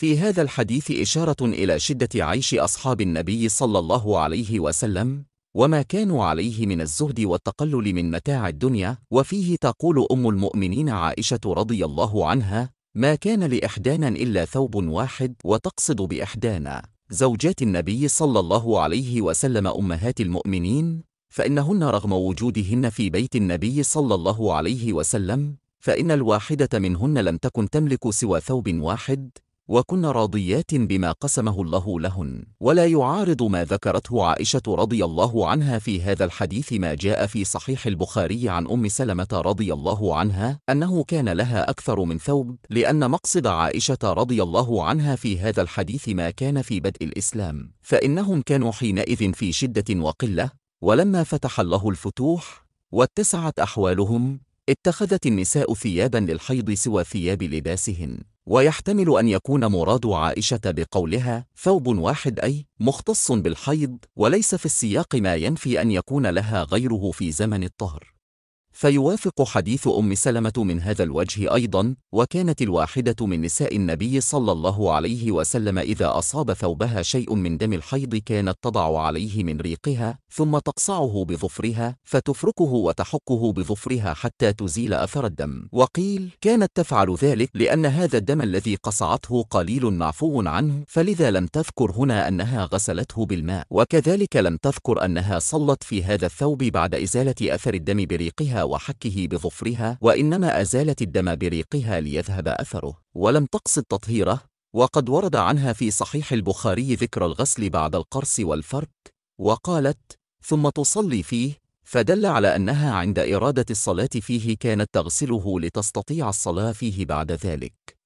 في هذا الحديث إشارة إلى شدة عيش أصحاب النبي صلى الله عليه وسلم وما كانوا عليه من الزهد والتقلل من متاع الدنيا وفيه تقول أم المؤمنين عائشة رضي الله عنها ما كان لإحدانا إلا ثوب واحد وتقصد بإحدانا زوجات النبي صلى الله عليه وسلم أمهات المؤمنين فإنهن رغم وجودهن في بيت النبي صلى الله عليه وسلم فإن الواحدة منهن لم تكن تملك سوى ثوب واحد وكن راضيات بما قسمه الله لهن ولا يعارض ما ذكرته عائشة رضي الله عنها في هذا الحديث ما جاء في صحيح البخاري عن أم سلمة رضي الله عنها أنه كان لها أكثر من ثوب لأن مقصد عائشة رضي الله عنها في هذا الحديث ما كان في بدء الإسلام فإنهم كانوا حينئذ في شدة وقلة ولما فتح الله الفتوح واتسعت أحوالهم اتخذت النساء ثيابا للحيض سوى ثياب لباسهن ويحتمل أن يكون مراد عائشة بقولها ثوب واحد أي مختص بالحيض وليس في السياق ما ينفي أن يكون لها غيره في زمن الطهر فيوافق حديث أم سلمة من هذا الوجه أيضا وكانت الواحدة من نساء النبي صلى الله عليه وسلم إذا أصاب ثوبها شيء من دم الحيض كانت تضع عليه من ريقها ثم تقصعه بظفرها فتفركه وتحكه بظفرها حتى تزيل أثر الدم وقيل كانت تفعل ذلك لأن هذا الدم الذي قصعته قليل معفو عنه فلذا لم تذكر هنا أنها غسلته بالماء وكذلك لم تذكر أنها صلت في هذا الثوب بعد إزالة أثر الدم بريقها وحكه بظفرها وإنما أزالت الدم بريقها ليذهب أثره ولم تقصد تطهيره وقد ورد عنها في صحيح البخاري ذكر الغسل بعد القرص والفرك وقالت ثم تصلي فيه فدل على أنها عند إرادة الصلاة فيه كانت تغسله لتستطيع الصلاة فيه بعد ذلك